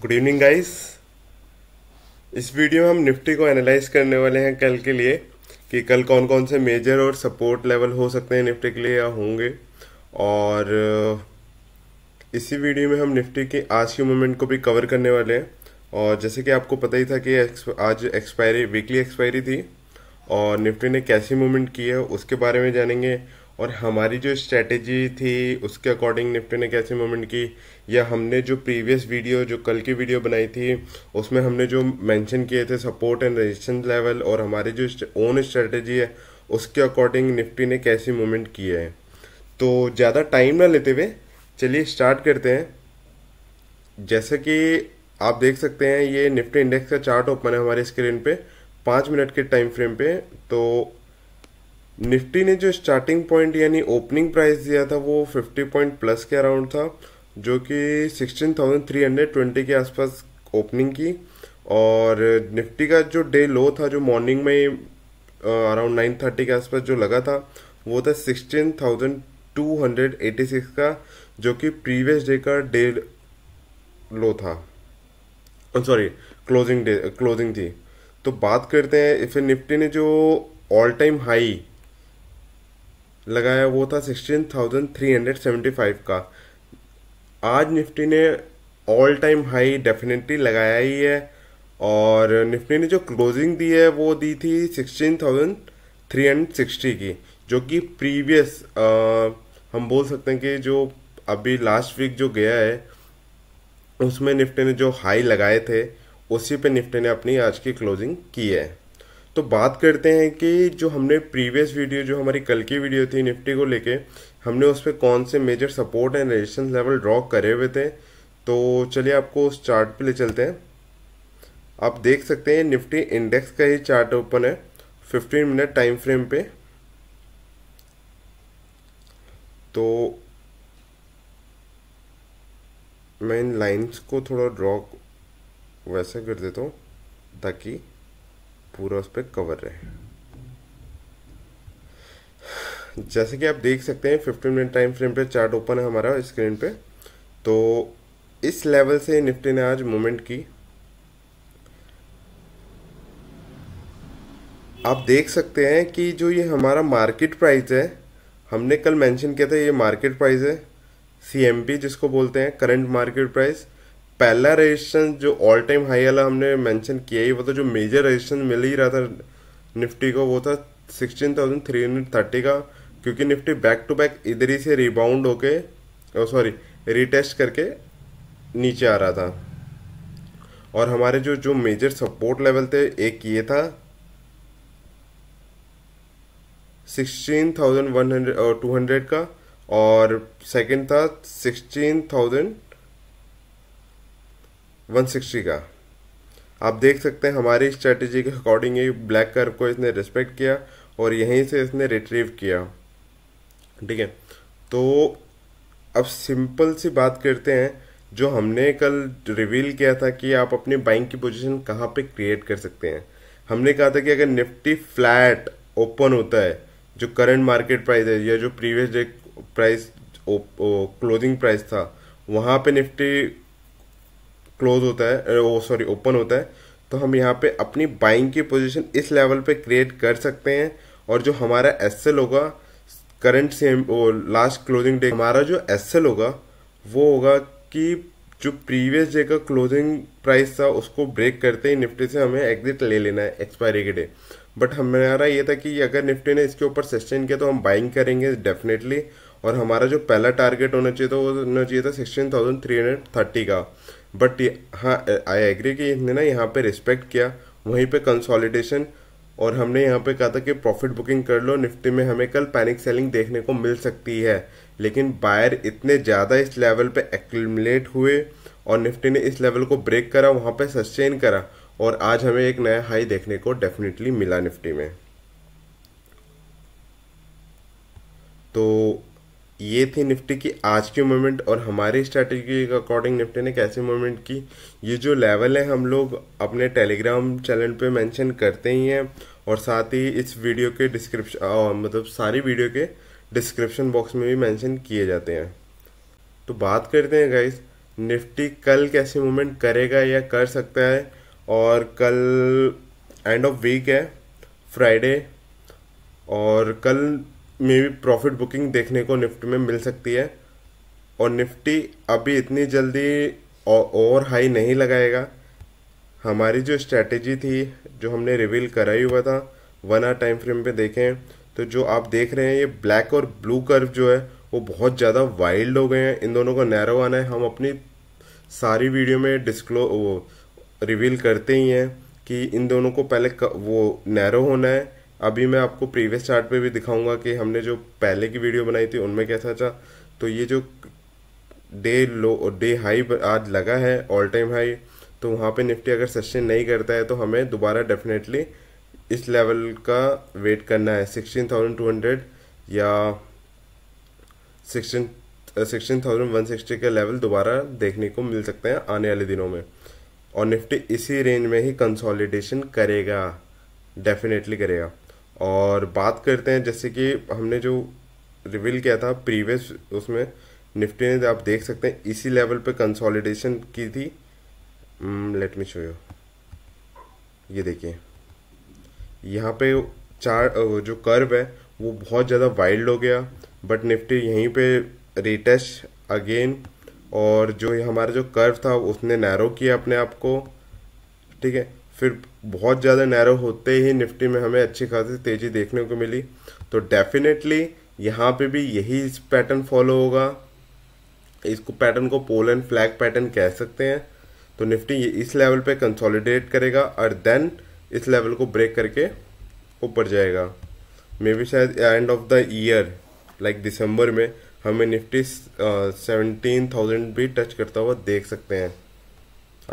good evening guys इस वीडियो में हम निफ्टी को एनालाइज करने वाले हैं कल के लिए कि कल कौन कौन से मेजर और सपोर्ट लेवल हो सकते हैं निफ्टी के लिए या होंगे और इसी वीडियो में हम निफ्टी के आज के मोमेंट को भी कवर करने वाले हैं और जैसे कि आपको पता ही था कि आज एक्सपायरी वीकली एक्सपायरी थी और निफ्टी ने कैसी मूवमेंट की है उसके बारे में जानेंगे और हमारी जो स्ट्रेटेजी थी उसके अकॉर्डिंग निफ्टी ने कैसे मूवमेंट की या हमने जो प्रीवियस वीडियो जो कल की वीडियो बनाई थी उसमें हमने जो मेंशन किए थे सपोर्ट एंड रेजिस्टेंस लेवल और हमारी जो ओन स्ट्रेटेजी है उसके अकॉर्डिंग निफ्टी ने कैसे मूवमेंट की है तो ज़्यादा टाइम ना लेते हुए चलिए स्टार्ट करते हैं जैसे कि आप देख सकते हैं ये निफ्टी इंडेक्स का चार्ट ओपन है हमारे स्क्रीन पे पाँच मिनट के टाइम फ्रेम पे तो निफ्टी ने जो स्टार्टिंग पॉइंट यानी ओपनिंग प्राइस दिया था वो 50 पॉइंट प्लस के अराउंड था जो कि 16,320 के आसपास ओपनिंग की और निफ्टी का जो डे लो था जो मॉर्निंग में अराउंड नाइन थर्टी के आसपास जो लगा था वो था sixteen thousand two hundred eighty six का जो कि प्रीवियस डे का डे लो था सॉरी क्लोजिंग डे क्लोजिंग थी तो बात करते हैं फिर निफ्टी ने जो ऑल टाइम हाई लगाया वो था sixteen thousand three hundred seventy five का आज निफ्टी ने ऑल टाइम हाई डेफिनेटली लगाया ही है और निफ्टी ने जो क्लोजिंग दी है वो दी थी sixteen thousand three hundred sixty की जो कि प्रीवियस हम बोल सकते हैं कि जो अभी लास्ट वीक जो गया है उसमें निफ्टी ने जो हाई लगाए थे उसी पे निफ्टी ने अपनी आज की क्लोजिंग की है तो बात करते हैं कि जो हमने प्रीवियस वीडियो जो हमारी कल की वीडियो थी निफ्टी को लेके हमने उस पर कौन से major support and resistance level draw करे हुए थे तो चलिए आपको उस चार्ट पे ले चलते हैं आप देख सकते हैं निफ्टी इंडेक्स का ही चार्ट ओपन है 15 मिनट टाइम फ्रेम पे तो मैं इन लाइन्स को थोड़ा ड्रॉ वैसा कर देता हूँ ताकि पूरा उस पर कवर रहे जैसे कि आप देख सकते हैं 15 मिनट टाइम फ्रेम पे चार्ट ओपन है हमारा स्क्रीन पे तो इस लेवल से निफ्टी ने आज मूवमेंट की आप देख सकते हैं कि जो ये हमारा मार्केट प्राइस है हमने कल मेंशन किया था ये मार्केट प्राइस है सी जिसको बोलते हैं करंट मार्केट प्राइस पहला रजिस्ट्रेशन जो ऑल टाइम हाई वाला हमने मेंशन किया ही वो तो जो मेजर रजिस्ट्रेशन मिल ही रहा था निफ्टी को वो था sixteen thousand three hundred thirty का क्योंकि निफ्टी बैक टू बैक इधर ही से रिबाउंड होके सॉरी रिटेस्ट करके नीचे आ रहा था और हमारे जो जो मेजर सपोर्ट लेवल थे एक ये था sixteen thousand one hundred two hundred का और सेकेंड था सिक्सटीन थाउजेंड 160 का आप देख सकते हैं हमारी स्ट्रेटजी के अकॉर्डिंग ब्लैक कर्व को इसने रिस्पेक्ट किया और यहीं से इसने रिट्रीव किया ठीक है तो अब सिंपल सी बात करते हैं जो हमने कल रिवील किया था कि आप अपनी बाइंग की पोजीशन कहाँ पे क्रिएट कर सकते हैं हमने कहा था कि अगर निफ्टी फ्लैट ओपन होता है जो करंट मार्केट प्राइस है या जो previous day price closing price था वहाँ पे निफ्टी क्लोज होता है वो सॉरी ओपन होता है तो हम यहाँ पे अपनी बाइंग की पोजीशन इस लेवल पे क्रिएट कर सकते हैं और जो हमारा एस होगा करंट सेम वो लास्ट क्लोजिंग डे हमारा जो एस होगा वो होगा कि जो प्रीवियस डे का क्लोजिंग प्राइस था उसको ब्रेक करते ही निफ्टी से हमें एग्जिट ले लेना है एक्सपायरी के डे बट हमारा ये था कि अगर निफ्टी ने इसके ऊपर सस्टेन किया तो हम बाइंग करेंगे डेफिनेटली और हमारा जो पहला टारगेट होना चाहिए था वो होना चाहिए था sixteen thousand three hundred thirty का बट हाँ आई एग्री कि हमने ना यहाँ पे रिस्पेक्ट किया वहीं पे कंसोलिडेशन और हमने यहाँ पे कहा था कि प्रॉफिट बुकिंग कर लो निफ्टी में हमें कल पैनिक सेलिंग देखने को मिल सकती है लेकिन बायर इतने ज़्यादा इस लेवल पे एक्मलेट हुए और निफ्टी ने इस लेवल को ब्रेक करा वहाँ पे सस्टेन करा और आज हमें एक नया हाई देखने को डेफिनेटली मिला निफ्टी में तो ये थी निफ्टी की आज की मूवमेंट और हमारी स्ट्रैटेजी के अकॉर्डिंग निफ्टी ने कैसे मूवमेंट की ये जो लेवल है हम लोग अपने टेलीग्राम चैनल पे मेंशन करते ही हैं और साथ ही इस वीडियो के डिस्क्रिप्शन मतलब सारी वीडियो के डिस्क्रिप्शन बॉक्स में भी मेंशन किए जाते हैं तो बात करते हैं गाइस निफ्टी कल कैसे मूवमेंट करेगा या कर सकता है और कल एंड ऑफ वीक है फ्राइडे और कल में भी प्रॉफिट बुकिंग देखने को निफ्टी में मिल सकती है और निफ्टी अभी इतनी जल्दी ओवर हाई नहीं लगाएगा हमारी जो स्ट्रैटेजी थी जो हमने रिवील कराई हुआ था वन आर टाइम फ्रेम पे देखें तो जो आप देख रहे हैं ये ब्लैक और ब्लू कर्व जो है वो बहुत ज़्यादा वाइल्ड हो गए हैं इन दोनों को नैरो आना है हम अपनी सारी वीडियो में डिस्क्लो रिवील करते ही हैं कि इन दोनों को पहले क, वो नैरो होना है अभी मैं आपको प्रीवियस चार्ट पे भी दिखाऊंगा कि हमने जो पहले की वीडियो बनाई थी उनमें कैसा था तो ये जो डे लो डे हाई आज लगा है ऑल टाइम हाई तो वहाँ पे निफ्टी अगर सस्टेन नहीं करता है तो हमें दोबारा डेफिनेटली इस लेवल का वेट करना है सिक्सटीन थाउजेंड टू हंड्रेड या सिक्सटीन थाउजेंड वन सिक्सटी का लेवल दोबारा देखने को मिल सकते हैं आने वाले दिनों में और निफ्टी इसी रेंज में ही कंसोलिडेशन करेगा डेफिनेटली करेगा और बात करते हैं जैसे कि हमने जो रिवील किया था प्रीवियस उसमें निफ्टी ने आप देख सकते हैं इसी लेवल पे कंसोलिडेशन की थी लेट मी शो यू ये देखिए यहाँ पे चार जो कर्व है वो बहुत ज़्यादा वाइल्ड हो गया बट निफ्टी यहीं पे रिटच अगेन और जो हमारा जो कर्व था उसने नैरो किया अपने आप को ठीक है फिर बहुत ज़्यादा नैरो होते ही निफ्टी में हमें अच्छी खासी तेज़ी देखने को मिली तो डेफिनेटली यहाँ पे भी यही पैटर्न फॉलो होगा इसको पैटर्न को पोल एंड फ्लैग पैटर्न कह सकते हैं तो निफ्टी इस लेवल पे कंसोलिडेट करेगा और देन इस लेवल को ब्रेक करके ऊपर जाएगा मे बी शायद end of the year like December में हमें निफ्टी सेवनटीन uh, थाउजेंड भी टच करता हुआ देख सकते हैं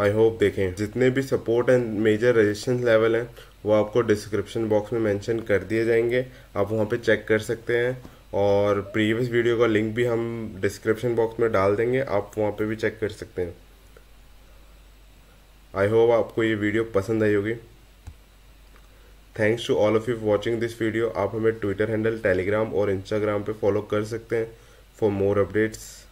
आई होप देखें जितने भी support and major resistance level हैं वो आपको डिस्क्रिप्शन बॉक्स में मेंशन कर दिए जाएंगे आप वहाँ पे चेक कर सकते हैं और प्रीवियस वीडियो का लिंक भी हम डिस्क्रिप्शन बॉक्स में डाल देंगे आप वहाँ पे भी चेक कर सकते हैं आई होप आपको ये वीडियो पसंद आई होगी thanks to all of you watching this video आप हमें ट्विटर हैंडल टेलीग्राम और इंस्टाग्राम पे फॉलो कर सकते हैं फॉर मोर अपडेट्स